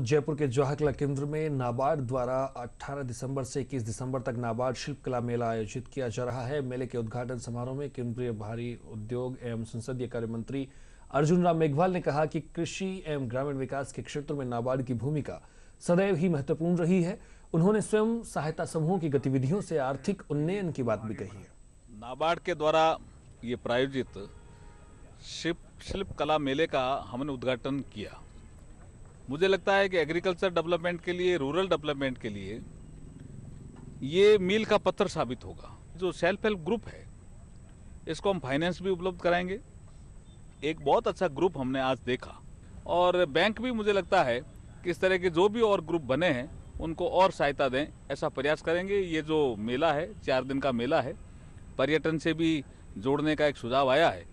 जयपुर के जवाहरकला केंद्र में नाबार्ड द्वारा 18 दिसंबर से 21 दिसंबर तक नाबार्ड शिल्पकला मेला आयोजित किया जा रहा है मेले के उद्घाटन समारोह में केंद्रीय भारी उद्योग एवं संसदीय कार्य मंत्री अर्जुन राम मेघवाल ने कहा कि कृषि एवं ग्रामीण विकास के क्षेत्र में नाबार्ड की भूमिका सदैव ही महत्वपूर्ण रही है उन्होंने स्वयं सहायता समूहों की गतिविधियों से आर्थिक उन्नयन की बात भी कही है नाबार्ड के द्वारा ये प्रायोजित शिल्प शिल्प कला मेले का हमने उद्घाटन किया मुझे लगता है कि एग्रीकल्चर डेवलपमेंट के लिए रूरल डेवलपमेंट के लिए ये मील का पत्थर साबित होगा जो सेल्फ हेल्प ग्रुप है इसको हम फाइनेंस भी उपलब्ध कराएंगे एक बहुत अच्छा ग्रुप हमने आज देखा और बैंक भी मुझे लगता है कि इस तरह के जो भी और ग्रुप बने हैं उनको और सहायता दें ऐसा प्रयास करेंगे ये जो मेला है चार दिन का मेला है पर्यटन से भी जोड़ने का एक सुझाव आया है